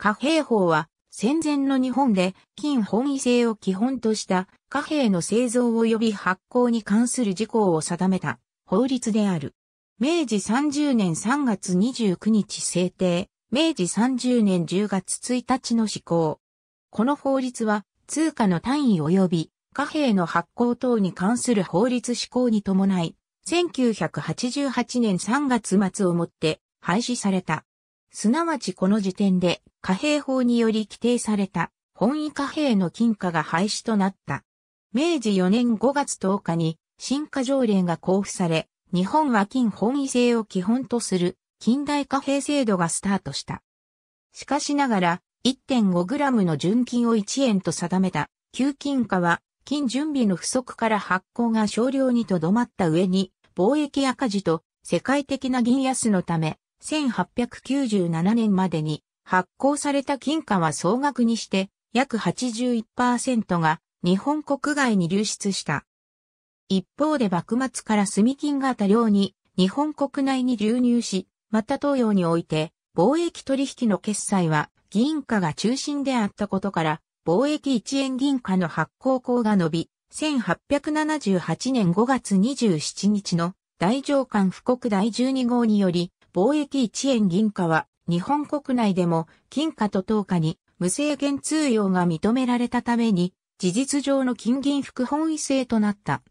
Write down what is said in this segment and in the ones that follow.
貨幣法は戦前の日本で金本位制を基本とした貨幣の製造及び発行に関する事項を定めた法律である。明治30年3月29日制定、明治30年10月1日の施行。この法律は通貨の単位及び貨幣の発行等に関する法律施行に伴い、1988年3月末をもって廃止された。すなわちこの時点で貨幣法により規定された本位貨幣の金貨が廃止となった。明治4年5月10日に新貨条例が交付され、日本は金本位制を基本とする近代貨幣制度がスタートした。しかしながら 1.5g の純金を1円と定めた旧金貨は金準備の不足から発行が少量にとどまった上に貿易赤字と世界的な銀安のため1897年までに発行された金貨は総額にして約81%が日本国外に流出した。一方で幕末から炭金が多量に日本国内に流入し、また東洋において貿易取引の決済は銀貨が中心であったことから貿易1円銀貨の発行口が伸び、1878年5月27日の大上官布告第12号により、貿易1円銀貨は、日本国内でも金貨と等価に無制限通用が認められたために、事実上の金銀副本位制となった。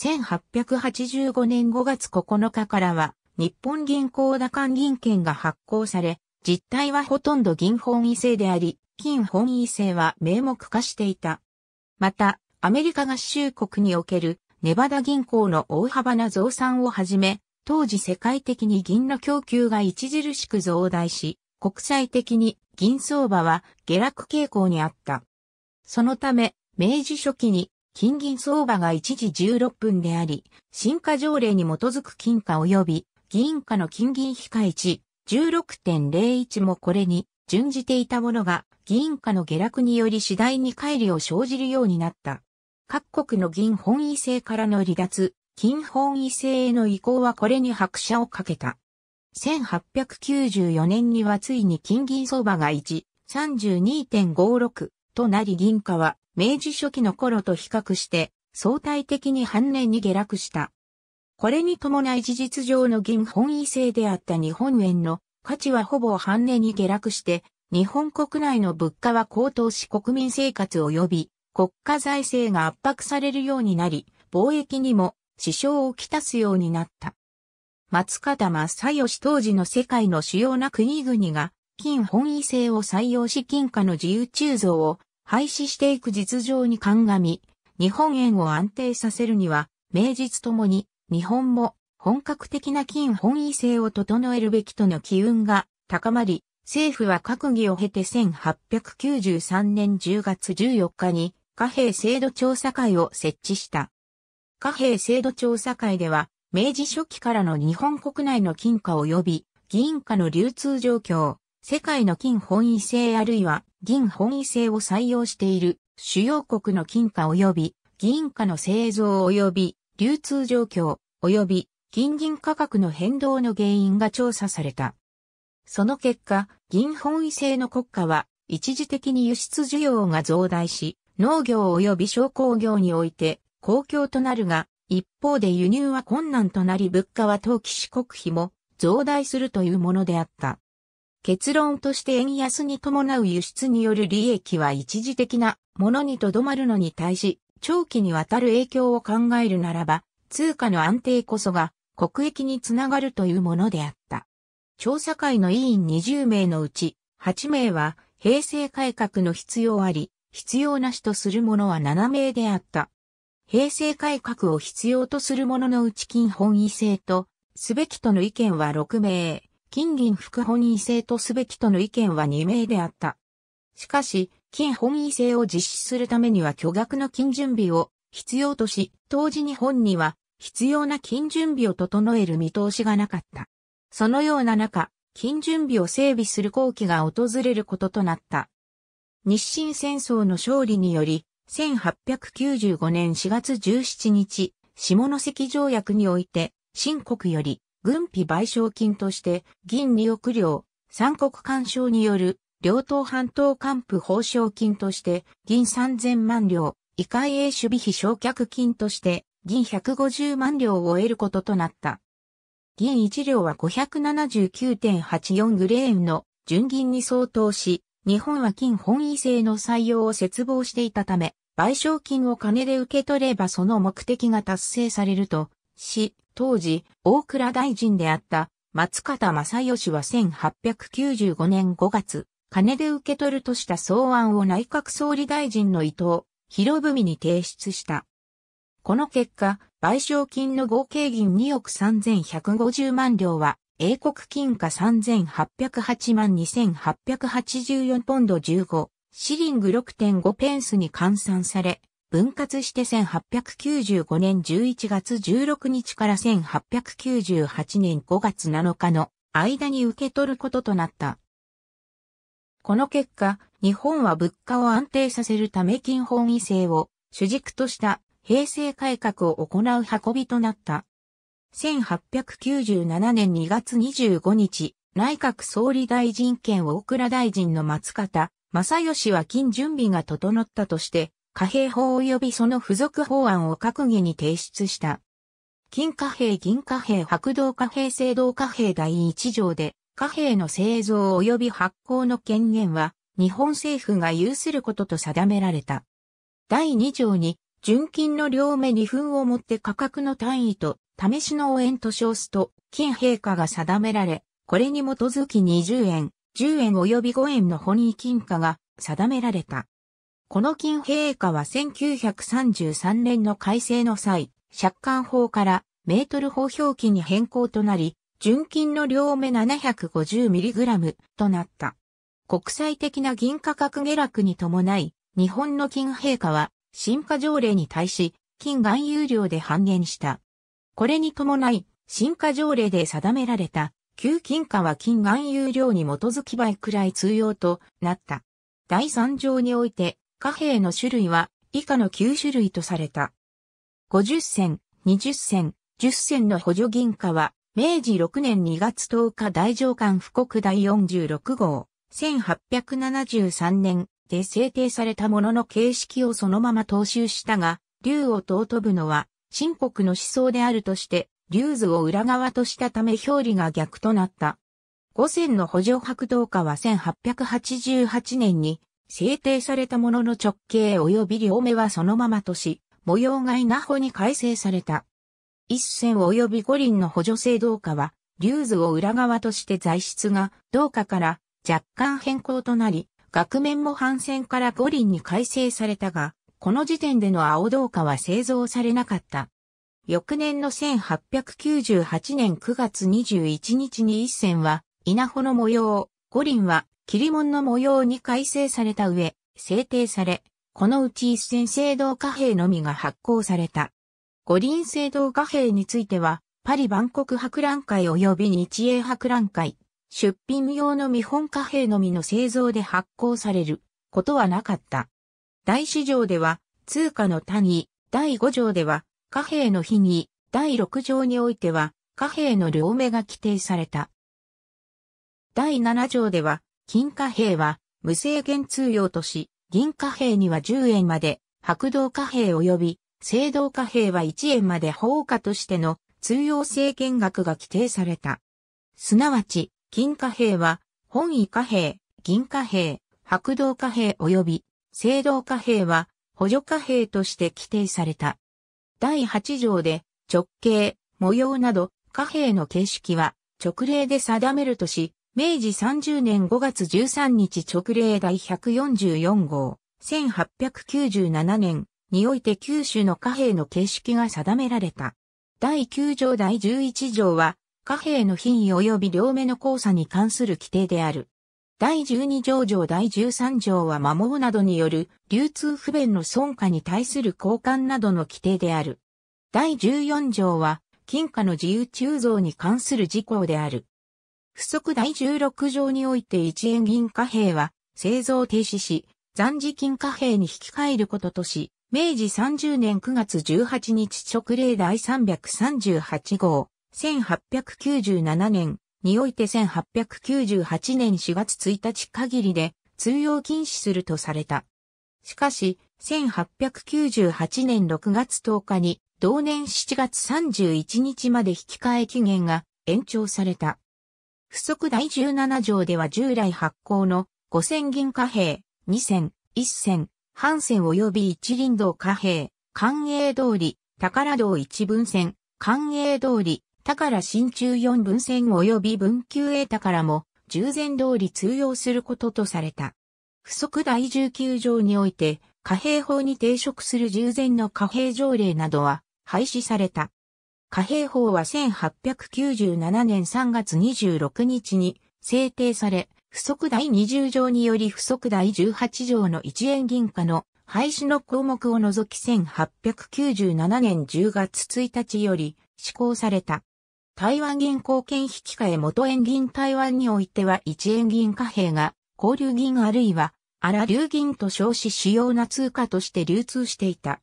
1885年5月9日からは、日本銀行打高銀券が発行され、実態はほとんど銀本位制であり、金本位制は名目化していた。また、アメリカ合衆国におけるネバダ銀行の大幅な増産をはじめ、当時世界的に銀の供給が著しく増大し、国際的に銀相場は下落傾向にあった。そのため、明治初期に金銀相場が一時16分であり、新化条例に基づく金貨及び銀貨の金銀比価値16.01もこれに準じていたものが銀貨の下落により次第に乖離を生じるようになった。各国の銀本位制からの離脱、金本位制への移行はこれに拍車をかけた。1894年にはついに金銀相場が1、32.56となり銀貨は明治初期の頃と比較して相対的に半年に下落した。これに伴い事実上の銀本位制であった日本円の価値はほぼ半値に下落して、日本国内の物価は高騰し国民生活及び国家財政が圧迫されるようになり、貿易にも支障をきたすようになった。松方正義当時の世界の主要な国々が、金本位制を採用し金貨の自由鋳造を廃止していく実情に鑑み、日本円を安定させるには、名実ともに、日本も本格的な金本位制を整えるべきとの機運が高まり、政府は閣議を経て1893年10月14日に貨幣制度調査会を設置した。貨幣制度調査会では、明治初期からの日本国内の金貨及び銀貨の流通状況、世界の金本位制あるいは銀本位制を採用している主要国の金貨及び銀貨の製造及び流通状況及び金銀価格の変動の原因が調査された。その結果、銀本位制の国家は一時的に輸出需要が増大し、農業及び商工業において公共となるが、一方で輸入は困難となり物価は当期四国費も増大するというものであった。結論として円安に伴う輸出による利益は一時的なものにとどまるのに対し、長期にわたる影響を考えるならば、通貨の安定こそが国益につながるというものであった。調査会の委員20名のうち、8名は平成改革の必要あり、必要なしとするものは7名であった。平成改革を必要とする者のうち金本位制と、すべきとの意見は6名、金銀副本位制とすべきとの意見は2名であった。しかし、金本位制を実施するためには巨額の金準備を必要とし、当時日本には必要な金準備を整える見通しがなかった。そのような中、金準備を整備する後期が訪れることとなった。日清戦争の勝利により、1895年4月17日、下関条約において、新国より軍費賠償金として銀2億両、三国干渉による両党半島官付報奨金として銀3000万両、異界営守備費償却金として銀150万両を得ることとなった。銀1両は579.84グレーンの純銀に相当し、日本は金本位制の採用を切望していたため、賠償金を金で受け取ればその目的が達成されると、し、当時、大倉大臣であった松方正義は1895年5月、金で受け取るとした草案を内閣総理大臣の伊藤博文に提出した。この結果、賠償金の合計銀2億3150万両は、英国金貨3808万2884ポンド15、シリング6.5ペンスに換算され、分割して1895年11月16日から1898年5月7日の間に受け取ることとなった。この結果、日本は物価を安定させるため金本位制を主軸とした平成改革を行う運びとなった。1897年2月25日、内閣総理大臣兼大倉大臣の松方正義は金準備が整ったとして、貨幣法及びその付属法案を閣議に提出した。金貨幣、銀貨幣、白銅貨幣、青銅貨幣第1条で、貨幣の製造及び発行の権限は、日本政府が有することと定められた。第2条に、純金の両目2分をもって価格の単位と、試しの応援と称すと、金陛下が定められ、これに基づき20円、10円及び5円のホニー金貨が定められた。この金陛下は1933年の改正の際、借款法からメートル法表記に変更となり、純金の両目 750mg となった。国際的な銀価格下落に伴い、日本の金陛下は、新価条例に対し、金含有量で半減した。これに伴い、新価条例で定められた旧金貨は金含有量に基づき倍くらい通用となった。第3条において、貨幣の種類は以下の9種類とされた。50銭、20銭、10銭の補助銀貨は、明治6年2月10日大上官布告第46号、1873年で制定されたものの形式をそのまま踏襲したが、竜を尊ぶのは、新国の思想であるとして、竜図を裏側としたため表裏が逆となった。五線の補助白銅貨は1888年に制定されたものの直径及び両目はそのままとし、模様が稲穂に改正された。一線及び五輪の補助制銅貨は、竜図を裏側として材質が銅貨から若干変更となり、額面も反線から五輪に改正されたが、この時点での青銅貨は製造されなかった。翌年の1898年9月21日に一線は稲穂の模様、五輪は霧門の模様に改正された上、制定され、このうち一線制度貨幣のみが発行された。五輪制度貨幣については、パリ万国博覧会及び日英博覧会、出品用の見本貨幣のみの製造で発行されることはなかった。大市場では、通貨の単位、第5条では、貨幣の日に第6条においては貨幣の両目が規定された。第7条では金貨幣は無制限通用とし、銀貨幣には10円まで、白銅貨幣及び青銅貨幣は1円まで放火としての通用制限額が規定された。すなわち、金貨幣は本位貨幣、銀貨幣、白銅貨幣及び青銅貨幣は補助貨幣として規定された。第8条で直径、模様など貨幣の形式は直令で定めるとし、明治30年5月13日直令第144号、1897年において九州の貨幣の形式が定められた。第9条第11条は貨幣の品位及び両目の交差に関する規定である。第12条条第13条は摩耗などによる流通不便の損価に対する交換などの規定である。第14条は金貨の自由鋳造に関する事項である。不足第16条において1円銀貨幣は製造停止し、残時金貨幣に引き換えることとし、明治30年9月18日直令第338号、1897年において1898年4月1日限りで通用禁止するとされた。しかし、1898年6月10日に同年7月31日まで引き換え期限が延長された。不足第17条では従来発行の5000銀貨幣、2000、1000、半線及び一輪道貨幣、官営通り、宝道一分線、官営通り、から新中四文線及び文久からも、従前通り通用することとされた。不足第19条において、貨幣法に抵触する従前の貨幣条例などは廃止された。貨幣法は1897年3月26日に制定され、不足第20条により不足第18条の1円銀貨の廃止の項目を除き1897年10月1日より施行された。台湾銀行券引換元円銀台湾においては1円銀貨幣が、交流銀あるいは、荒流銀と称し主要な通貨として流通していた。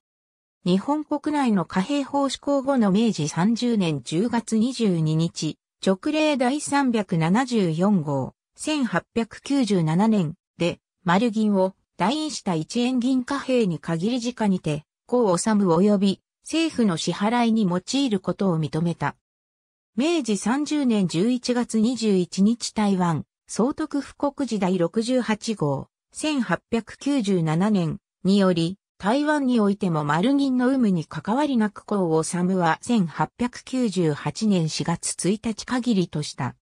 日本国内の貨幣法施行後の明治30年10月22日、直令第374号、1897年で、丸銀を代印した1円銀貨幣に限り時間にて、公む及び政府の支払いに用いることを認めた。明治30年11月21日台湾、総督府国時代68号、1897年により、台湾においても丸銀の有無に関わりなくを治は1898年4月1日限りとした。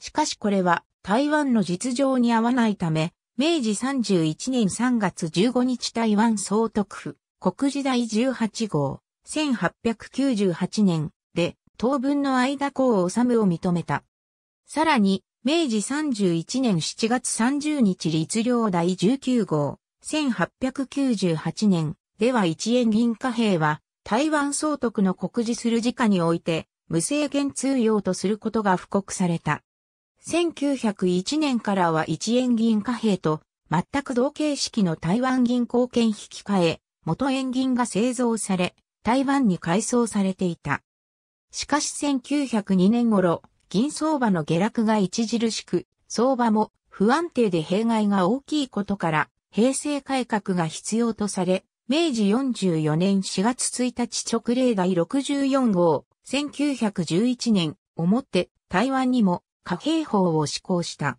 しかしこれは台湾の実情に合わないため、明治31年3月15日台湾総督府、国時代18号、1898年当分の間功を治を認めた。さらに、明治31年7月30日律令第19号、1898年では一円銀貨幣は台湾総督の告示する時下において無制限通用とすることが布告された。1901年からは一円銀貨幣と全く同形式の台湾銀行券引き換え、元円銀が製造され、台湾に改装されていた。しかし1902年頃、銀相場の下落が著しく、相場も不安定で弊害が大きいことから、平成改革が必要とされ、明治44年4月1日直令第64号、1911年、をもって台湾にも貨幣法を施行した。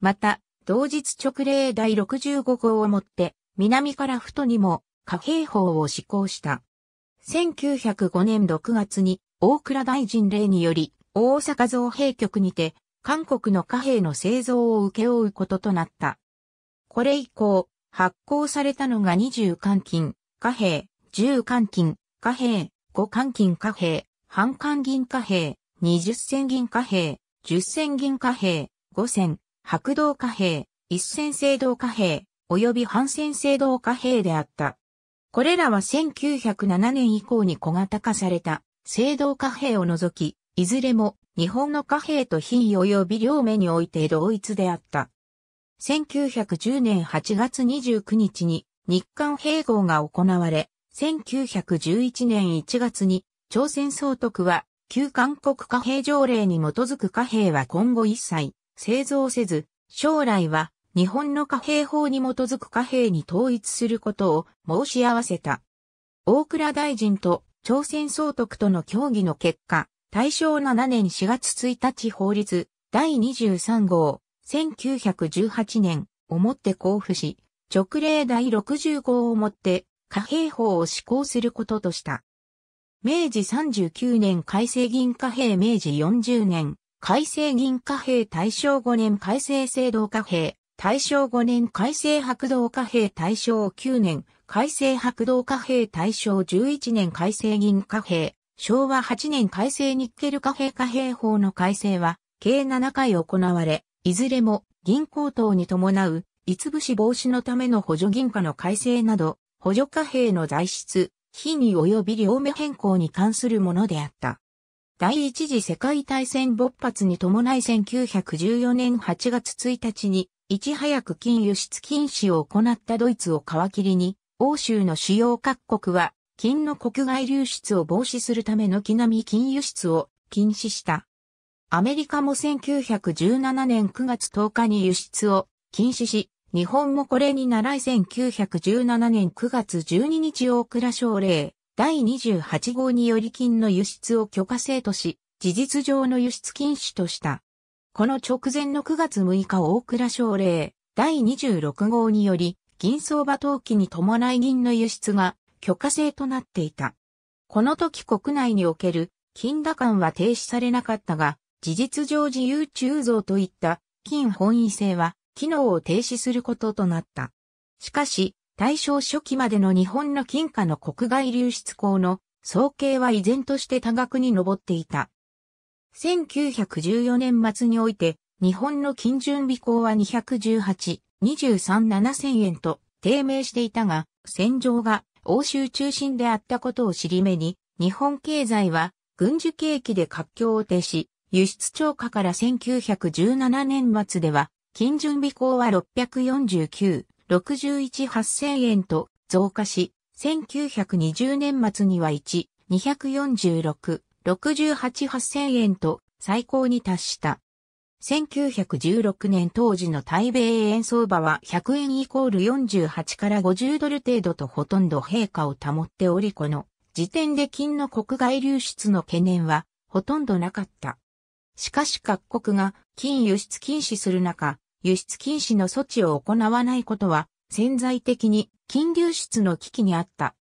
また、同日直令第65号をもって、南からふとにも貨幣法を施行した。1905年6月に大倉大臣令により、大阪造幣局にて、韓国の貨幣の製造を請け負うこととなった。これ以降、発行されたのが20換金、貨幣、10換金、貨幣、5換金貨幣、半換銀貨幣、20銭銀貨幣、10銭銀貨幣、5銭、白銅貨幣、1銭制銅貨幣、及び半銭制銅貨幣であった。これらは1907年以降に小型化された。青銅貨幣を除き、いずれも日本の貨幣と品位及び両目において同一であった。1910年8月29日に日韓併合が行われ、1911年1月に朝鮮総督は旧韓国貨幣条例に基づく貨幣は今後一切製造せず、将来は日本の貨幣法に基づく貨幣に統一することを申し合わせた。大倉大臣と朝鮮総督との協議の結果、大正7年4月1日法律第23号、1918年をもって交付し、直令第60号をもって貨幣法を施行することとした。明治39年改正銀貨幣明治40年改正銀貨幣大正5年改正制度貨幣大正5年改正白銅貨幣大正9年改正白道貨幣大正11年改正銀貨幣、昭和8年改正ニッケル貨幣貨幣法の改正は、計7回行われ、いずれも銀行等に伴う、いつぶし防止のための補助銀貨の改正など、補助貨幣の材質、非に及び両目変更に関するものであった。第一次世界大戦勃発に伴い1914年8月1日に、いち早く金輸出禁止を行ったドイツを皮切りに、欧州の主要各国は、金の国外流出を防止するための木並み金輸出を禁止した。アメリカも1917年9月10日に輸出を禁止し、日本もこれに習い1917年9月12日大倉省令第28号により金の輸出を許可制とし、事実上の輸出禁止とした。この直前の9月6日大倉省令第26号により、銀相場投機に伴い銀の輸出が許可制となっていた。この時国内における金打感は停止されなかったが、事実上自由鋳造といった金本位制は機能を停止することとなった。しかし、大正初期までの日本の金貨の国外流出港の総計は依然として多額に上っていた。1914年末において、日本の金準備港は218、237000円と低迷していたが、戦場が欧州中心であったことを尻目に、日本経済は軍需景気で活況を呈し、輸出超過から1917年末では、金準備口は649、61 8000円と増加し、1920年末には1、246、68 8000円と最高に達した。1916年当時の台米円相場は100円イコール48から50ドル程度とほとんど陛下を保っておりこの時点で金の国外流出の懸念はほとんどなかった。しかし各国が金輸出禁止する中、輸出禁止の措置を行わないことは潜在的に金流出の危機にあった。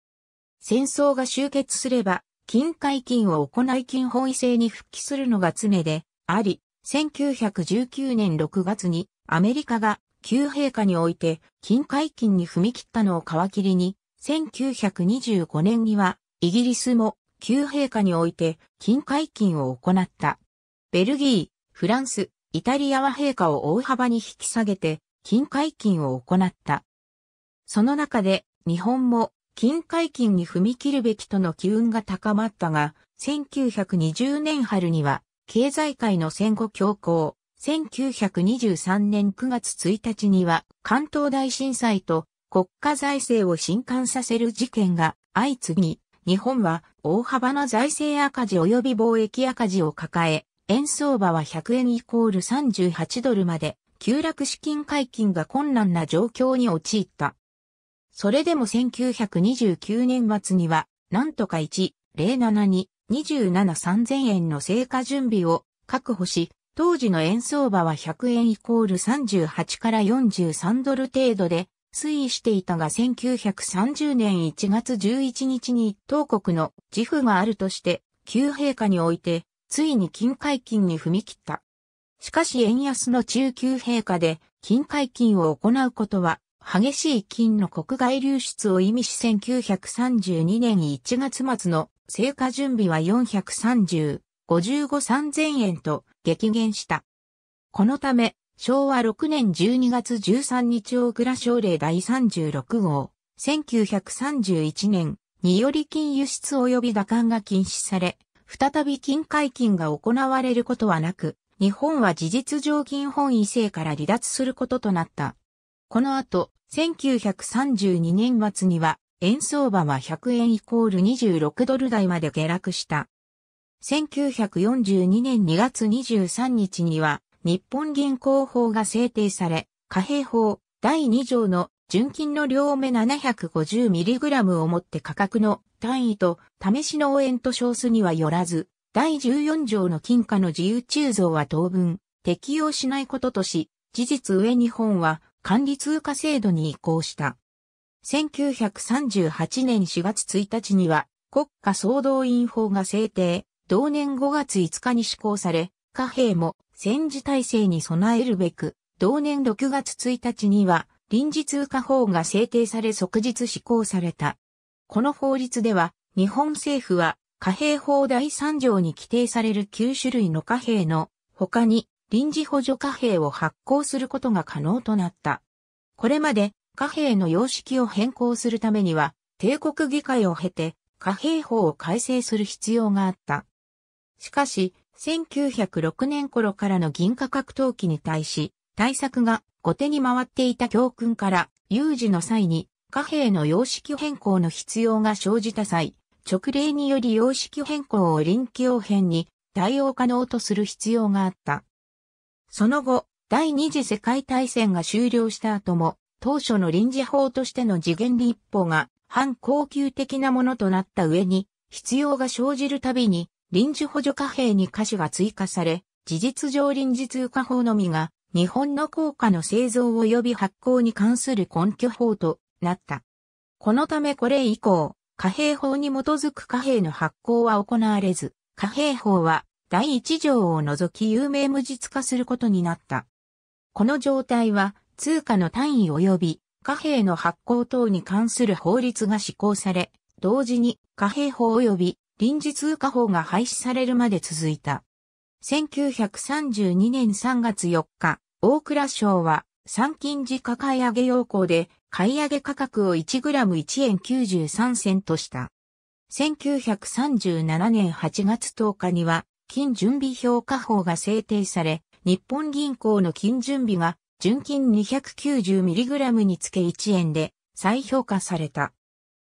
戦争が終結すれば金解禁を行い金本位制に復帰するのが常であり、1919年6月にアメリカが旧陛下において近海禁に踏み切ったのを皮切りに、1925年にはイギリスも旧陛下において近海禁を行った。ベルギー、フランス、イタリアは陛下を大幅に引き下げて近海禁を行った。その中で日本も近海禁に踏み切るべきとの機運が高まったが、1920年春には経済界の戦後強行、1923年9月1日には関東大震災と国家財政を震撼させる事件が相次ぎ、日本は大幅な財政赤字及び貿易赤字を抱え、円相場は100円イコール38ドルまで、急落資金解禁が困難な状況に陥った。それでも1929年末には、なんとか1、07に273000円の成果準備を確保し、当時の円相場は100円イコール38から43ドル程度で推移していたが1930年1月11日に当国の自負があるとして旧陛下においてついに金解禁に踏み切った。しかし円安の中級陛下で金解禁を行うことは激しい金の国外流出を意味し1932年1月末の成果準備は430、553000円と激減した。このため、昭和6年12月13日大倉省令第36号、1931年により金輸出及び打艦が禁止され、再び金解禁が行われることはなく、日本は事実上金本位制から離脱することとなった。この後、1932年末には円相場は100円イコール26ドル台まで下落した。1942年2月23日には、日本銀行法が制定され、貨幣法第2条の純金の両目 750mg をもって価格の単位と試しの応援と少数にはよらず、第14条の金貨の自由鋳造は当分適用しないこととし、事実上日本は管理通貨制度に移行した。1938年4月1日には国家総動員法が制定、同年5月5日に施行され、貨幣も戦時体制に備えるべく、同年6月1日には臨時通貨法が制定され即日施行された。この法律では、日本政府は貨幣法第3条に規定される9種類の貨幣の他に臨時補助貨幣を発行することが可能となった。これまで貨幣の様式を変更するためには、帝国議会を経て貨幣法を改正する必要があった。しかし、1906年頃からの銀河格闘期に対し、対策が後手に回っていた教訓から、有事の際に貨幣の様式変更の必要が生じた際、直令により様式変更を臨機応変に対応可能とする必要があった。その後、第二次世界大戦が終了した後も、当初の臨時法としての次元立法が反恒久的なものとなった上に、必要が生じるたびに、臨時補助貨幣に歌詞が追加され、事実上臨時通貨法のみが、日本の硬貨の製造及び発行に関する根拠法となった。このためこれ以降、貨幣法に基づく貨幣の発行は行われず、貨幣法は第一条を除き有名無実化することになった。この状態は通貨の単位及び貨幣の発行等に関する法律が施行され、同時に貨幣法及び臨時通貨法が廃止されるまで続いた。1932年3月4日、大蔵省は三金時価買上げ要項で買い上げ価格を 1g1 円93銭とした。1937年8月10日には金準備評価法が制定され、日本銀行の金準備が純金 290mg につけ1円で再評価された。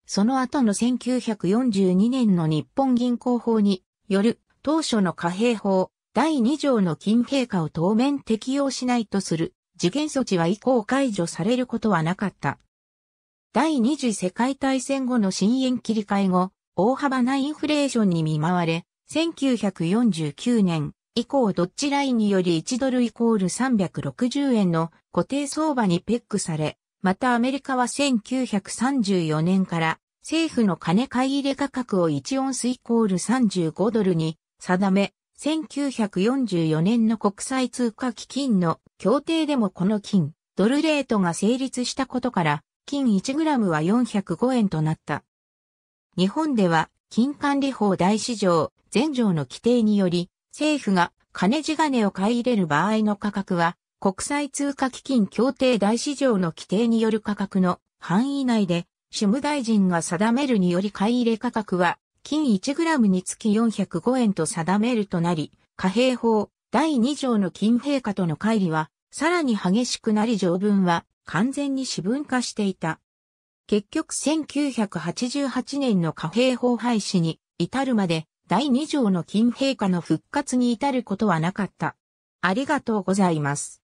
その後の1942年の日本銀行法による当初の貨幣法第2条の金平価を当面適用しないとする次元措置は以降解除されることはなかった。第二次世界大戦後の新円切り替え後、大幅なインフレーションに見舞われ、1949年以降ドッジラインにより1ドルイコール360円の固定相場にペックされ、またアメリカは1934年から政府の金買い入れ価格を1オンスイコール35ドルに定め、1944年の国際通貨基金の協定でもこの金、ドルレートが成立したことから、金1ムは405円となった。日本では、金管理法大市場、全条の規定により、政府が金地金を買い入れる場合の価格は、国際通貨基金協定大市場の規定による価格の範囲内で、主務大臣が定めるにより買い入れ価格は、金 1g につき405円と定めるとなり、貨幣法第2条の金陛下との乖離は、さらに激しくなり条文は完全に私文化していた。結局1988年の貨幣法廃止に至るまで第2条の金陛下の復活に至ることはなかった。ありがとうございます。